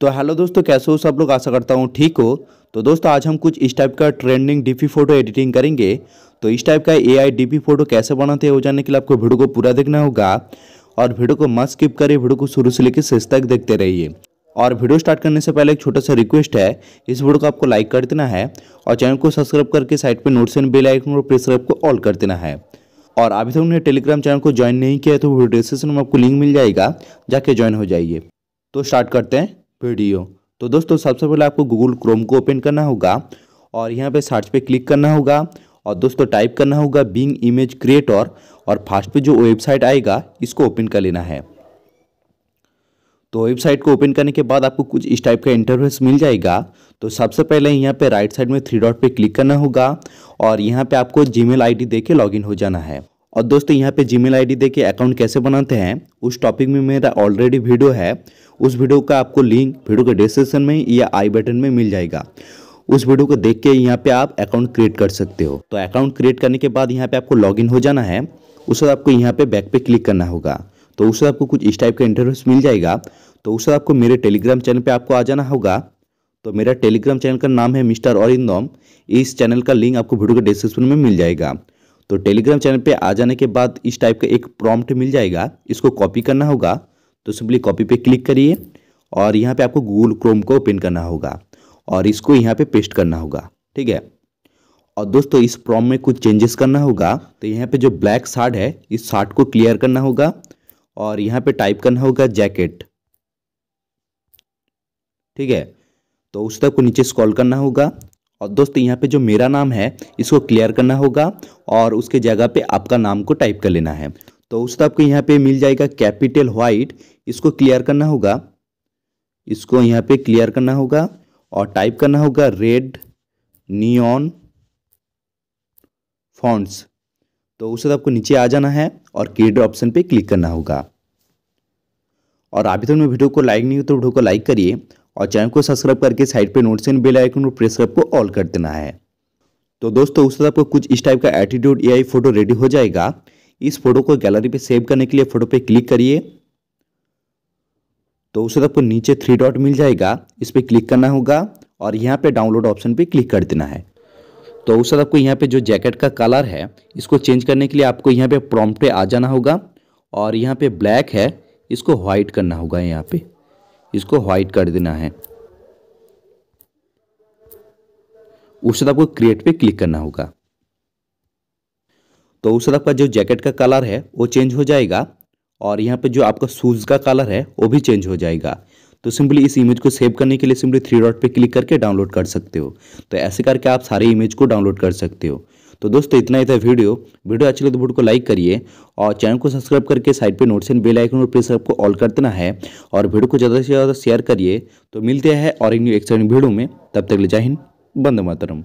तो हेलो दोस्तों कैसे हो सब लोग आशा करता हूँ ठीक हो तो दोस्तों आज हम कुछ इस टाइप का ट्रेंडिंग डीपी फोटो एडिटिंग करेंगे तो इस टाइप का एआई डीपी फोटो कैसे बनाते हैं वो जाने के लिए आपको वीडियो को पूरा देखना होगा और वीडियो को मत स्किप करें वीडियो को शुरू से लेकर शेष तक देखते रहिए और वीडियो स्टार्ट करने से पहले एक छोटा सा रिक्वेस्ट है इस वीडियो को आपको लाइक कर देना है और चैनल को सब्सक्राइब करके साइड पर नोट्स एंड बेल आइकन और प्रेस को ऑल कर देना है और अभी तक उन्हें टेलीग्राम चैनल को ज्वाइन नहीं किया है तो वीडियो डिस्क्रिप्शन में आपको लिंक मिल जाएगा जाके ज्वाइन हो जाइए तो स्टार्ट करते हैं वीडियो तो दोस्तों सबसे पहले आपको गूगल क्रोम को ओपन करना होगा और यहाँ पे सर्च पे क्लिक करना होगा और दोस्तों टाइप करना होगा बिंग इमेज क्रिएटर और फास्ट पे जो वेबसाइट आएगा इसको ओपन कर लेना है तो वेबसाइट को ओपन करने के बाद आपको कुछ इस टाइप का इंटरफेस मिल जाएगा तो सबसे पहले यहाँ पे राइट साइड में थ्री डॉट पे क्लिक करना होगा और यहाँ पे आपको जीमेल आईडी देके लॉगिन हो जाना है और दोस्तों यहाँ पे जीमेल आईडी देके अकाउंट कैसे बनाते हैं उस टॉपिक में मेरा ऑलरेडी वीडियो है उस वीडियो का आपको लिंक वीडियो के डिस्क्रिप्शन में या आई बटन में मिल जाएगा उस वीडियो को देख के यहाँ पे आप अकाउंट क्रिएट कर सकते हो तो अकाउंट क्रिएट करने के बाद यहाँ पे आपको लॉगिन हो जाना है उस वक्त आपको यहाँ पे बैक पे क्लिक करना होगा तो उस वक्त आपको कुछ इस टाइप का इंटरव्यूस मिल जाएगा तो उस वक्त आपको मेरे टेलीग्राम चैनल पे आपको आ जाना होगा तो मेरा टेलीग्राम चैनल का नाम है मिस्टर और इस चैनल का लिंक आपको वीडियो के डिस्क्रिप्शन में मिल जाएगा तो टेलीग्राम चैनल पे आ जाने के बाद इस टाइप का एक प्रॉम्प्ट मिल जाएगा इसको कॉपी करना होगा तो सिंपली कॉपी पे क्लिक करिए और यहाँ पे आपको गूगल क्रोम को ओपन करना होगा और इसको यहाँ पे पेस्ट करना होगा ठीक है और दोस्तों इस प्रॉम में कुछ चेंजेस करना होगा तो यहाँ पर जो ब्लैक शार्ट है इस शार्ट को क्लियर करना होगा और यहाँ पर टाइप करना होगा जैकेट ठीक है तो उस तक को नीचे स्क्रॉल करना होगा और दोस्तों यहाँ पे जो मेरा नाम है इसको क्लियर करना होगा और उसके जगह पे आपका नाम को टाइप कर लेना है तो उस आपको यहाँ पे मिल जाएगा कैपिटल वाइट इसको क्लियर करना होगा इसको यहाँ पे क्लियर करना होगा और टाइप करना होगा रेड नियॉन फॉन्ट्स तो उस आपको नीचे आ जाना है और क्रिएटर ऑप्शन पर क्लिक करना होगा और अभी तक तो मेरे वीडियो को लाइक नहीं हो तो वीडियो को लाइक करिए और चैनल को सब्सक्राइब करके साइड पे एंड बेल आइकन और प्रेस को ऑल कर देना है तो दोस्तों उस तरह आपको कुछ इस टाइप का एटीट्यूड ए फोटो रेडी हो जाएगा इस फोटो को गैलरी पे सेव करने के लिए फोटो पे क्लिक करिए तो उस बाद आपको नीचे थ्री डॉट मिल जाएगा इस पर क्लिक करना होगा और यहाँ पे डाउनलोड ऑप्शन पर क्लिक कर देना है तो उस बाद आपको यहाँ पे जो जैकेट का कलर है इसको चेंज करने के लिए आपको यहाँ पे प्रॉम्प्ट आ जाना होगा और यहाँ पे ब्लैक है इसको वाइट करना होगा यहाँ पे इसको व्हाइट कर देना है उस आपको क्रिएट पे क्लिक करना होगा तो उस बाद आपका जो जैकेट का कलर है वो चेंज हो जाएगा और यहाँ पे जो आपका शूज़ का कलर है वो भी चेंज हो जाएगा तो सिंपली इस इमेज को सेव करने के लिए सिंपली थ्री डॉट पे क्लिक करके डाउनलोड कर सकते हो तो ऐसे करके आप सारे इमेज को डाउनलोड कर सकते हो तो दोस्तों इतना ही था वीडियो वीडियो अच्छी लगे तो वीडियो को लाइक करिए और चैनल को सब्सक्राइब करके साइड पे नोट्स एंड बेल आइकन और प्रेस आपको ऑल कर देना है और वीडियो को ज़्यादा से ज़्यादा शेयर करिए तो मिलते हैं और इन एक्साइटिंग वीडियो में तब तक ले जय हिंद बंद मातरम